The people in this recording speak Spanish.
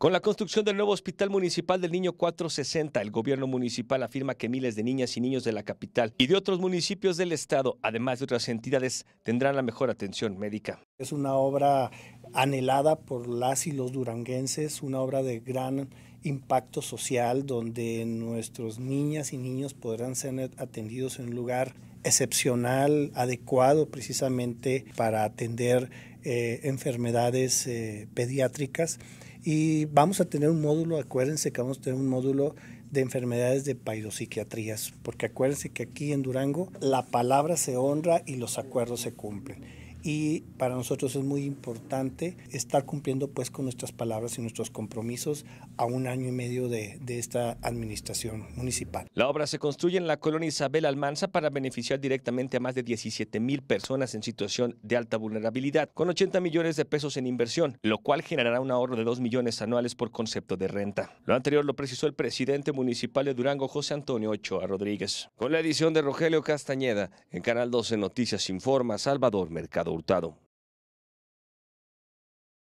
Con la construcción del nuevo Hospital Municipal del Niño 460, el gobierno municipal afirma que miles de niñas y niños de la capital y de otros municipios del estado, además de otras entidades, tendrán la mejor atención médica. Es una obra anhelada por las y los duranguenses, una obra de gran impacto social donde nuestros niñas y niños podrán ser atendidos en un lugar excepcional, adecuado precisamente para atender eh, enfermedades eh, pediátricas y vamos a tener un módulo, acuérdense que vamos a tener un módulo de enfermedades de paidopsiquiatrías, porque acuérdense que aquí en Durango la palabra se honra y los acuerdos se cumplen y para nosotros es muy importante estar cumpliendo pues con nuestras palabras y nuestros compromisos a un año y medio de, de esta administración municipal. La obra se construye en la colonia Isabel Almanza para beneficiar directamente a más de 17 mil personas en situación de alta vulnerabilidad, con 80 millones de pesos en inversión, lo cual generará un ahorro de 2 millones anuales por concepto de renta. Lo anterior lo precisó el presidente municipal de Durango, José Antonio Ochoa Rodríguez. Con la edición de Rogelio Castañeda, en Canal 12 Noticias Informa, Salvador Mercado. Hurtado.